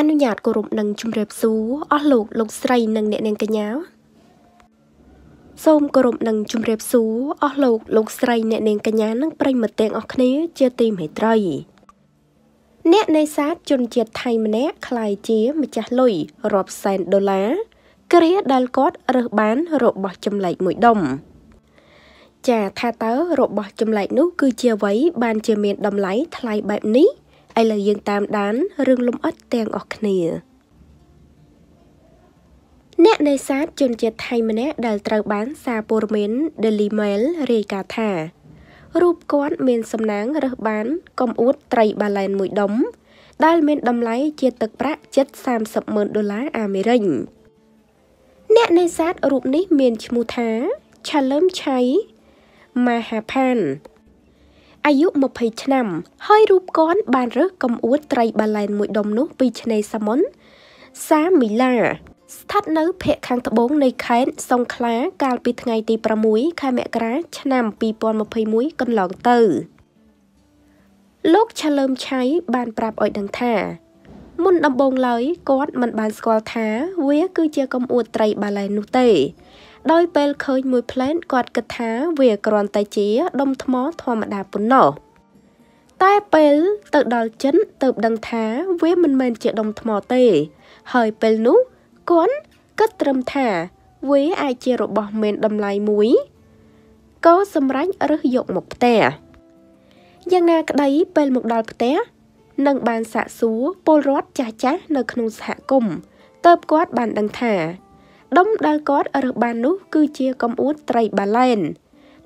អនុញ្ញាតគោរពនិងជម្រាបសួរអស់លោកលោកស្រីនិងអ្នកនាងកញ្ញា សូមគោរពនិងជម្រាបសួរអស់លោក លោកស្រី អ្នកនាងកញ្ញានិងប្រិយមិត្តទាំងអស់គ្នាជាទីមេត្រីអ្នកនេសាទជនជាតិថៃម្នាក់ខ្លាយជាម្ចាស់លុយរាប់សែនដុល្លារគ្រាដែលគាត់រើសបាន របស់ចម្លែកមួយដុំចាថាតើរបស់ចម្លែកនោះគឺជាអ្វីបានជាមានតម្លៃថ្លៃបែបនេះឥឡូវយើងតាមដានរឿងលំអិតទាំងអស់គ្នា អ្នកនេសាទជនជាតិថៃម្នាក់ដែលត្រូវបានសារព័ត៌មាន Daily Mail រាយការណ៍ថារូបគាត់មានសំណាងរើសបាន កំអួតត្រីបាឡែនមួយដុំដែលមានតម្លៃជាទឹកប្រាក់ជិត30ម៉ឺនដុល្លារអាមេរិកអ្នកនេសាទរូបនេះមានឈ្មោះថា Chalam Chai Mahaphan អាយុ20ឆ្នាំហើយរូបគាត់បានរើសកំអួតត្រីបាឡែនមួយដុំនោះ ពីឆ្នេរសាមុនសាមីឡាស្ថិតនៅភូមិខាងត្បូងនៃខេត្តសង្ឃ្លាកាលពីថ្ងៃ ទី6ខែមករា ឆ្នាំ2021កន្លងទៅលោកឆលើមឆៃបាន ប្រាប់ឲ្យដឹងថា មុនដំបូងឡើយគាត់មិនបានស្គាល់ថាវា គឺជាកំអួតត្រី បាឡែននោះទេដោយពេលឃើញមួយផ្លែនគាត់គិតថាវាគ្រាន់តែជាដុំថ្មធម្មតាប៉ុណ្ណោះតែពេលទៅដល់ចិនទៅដឹងថាវាមិនមែនជាដុំថ្មទេ ហើយពេលនោះគាត់គិតត្រឹមថាវាអាចជារបស់មានតម្លៃមួយក៏សម្រេចរើសយកមកផ្ទះយ៉ាងណាក្តីពេលមកដល់ផ្ទះនឹងបានសាកសួរពលរដ្ឋចាស់ចាស់នៅក្នុងសហគមន៍តើបគាត់បានដឹងថាដុំដែលគាត់រើសបាននោះគឺជាកំអួតត្រីបាលែន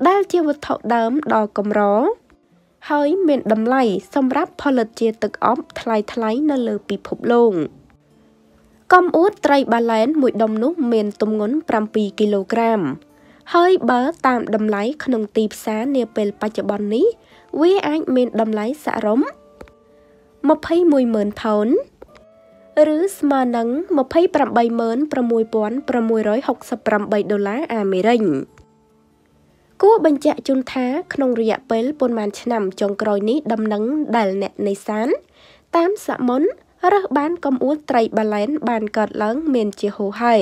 ដែលជាវត្ថុដើមដ៏កម្រហើយមានតម្លៃសម្រាប់ផលិតជាទឹកអប់ថ្លៃថ្លៃនៅលើពិភពលោកកំអួតត្រីបាឡែនមួយដុំនោះមានទម្ងន់7គីឡូក្រាមហើយបើតាមតម្លៃក្នុងទីផ្សារនាពេលបច្ចុប្បន្ននេះវាអាចមានតម្លៃសរុប21,000ផោនឬស្មើនឹង28,6668ដុល្លារអាមេរិកគួរបញ្ជាក់ជូនថាក្នុងរយៈពេលប៉ុន្មានឆ្នាំចុងក្រោយនេះដំណឹងដែលអ្នកនេសាទតាមសម័នរើសបាន កំអួតត្រីបាឡែន បានកើតឡើងមានជាហូរហែ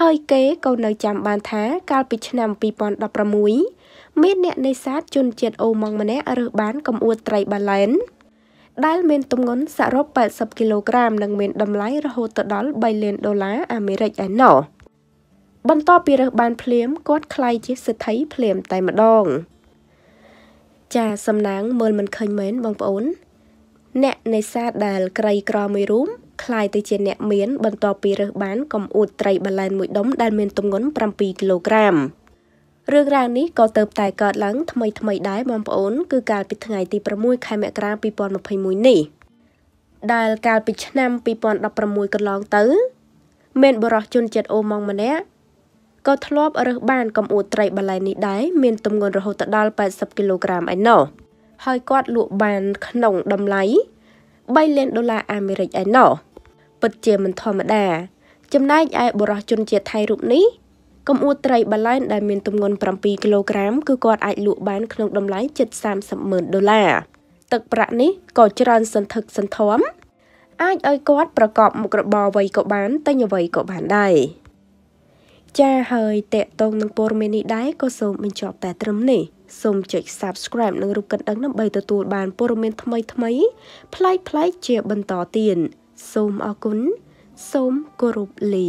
ហើយ គេក៏នៅចាំបានថាកាលពីឆ្នាំ2016មានអ្នកនេសាទជនជាតិអូម៉ង់ម្នាក់រើសបានកំអួតត្រីបាឡែនដែលមានទម្ងន់សរុប80គីឡូក្រាមនិងមានតម្លៃរហូតទៅដល់3លានដុល្លារអាមេរិកឯណោះបន្ទាប់ពីរើសបាន ភ្លាមគាត់ខ្លាយជាសិទ្ធិភ្លាមតែម្ដងចាសំណាងមើលមិនឃើញមែនបងប្អូន អ្នកនេសាទដែលក្រីក្រមួយរូមខ្លាយទៅជាអ្នកមានបន្ទាប់ពីរើសបានកំអួតត្រីបាឡែនមួយដុំដែលមានទម្ងន់7គីឡូក្រាមរឿងរ៉ាវនេះក៏ទៅតែកើតឡើងថ្មីថ្មីដែរបងប្អូន គឺកាលពីថ្ងៃទី6ខែមករា2021នេះដែលកាលពីឆ្នាំ2016កន្លងទៅ មានបរិសុជនជាតិអូម៉ង់ម្នាក់ក៏ធ្លាប់រើសបានកំអួតត្រីបលែនេះដែរមានទម្ងន់រហូតដល់80គីឡូក្រាមឯណោះហើយគាត់លក់បានក្នុងតម្លៃ3លានដុល្លារអាមេរិកឯណោះពិតជាមិនធម្មតា ចំណែកឯបរិសុជនជាតិថៃរូបនេះកំអួតត្រីបាឡែនដែលមានទម្ងន់7គីឡូក្រាមគឺគាត់អាចលក់បានក្នុងតម្លៃជិត30ម៉ឺនដុល្លារទឹកប្រាក់នេះក៏ច្រើនសន្ធឹកសន្ធាប់អាចឲ្យគាត់ប្រកបមុខរបរអ្វីក៏បានទិញអ្វីក៏បានដែរចាហើយតេតងនឹងព័ត៌មាននេះដែរក៏សូមបញ្ចប់តែត្រឹមនេះសូមចុច Subscribe និងរូបកណ្ដឹងដើម្បីទទួលបានព័ត៌មានថ្មីថ្មីប្លែកៗជាបន្តទៀតសូមអរគុណសូមគោរពលា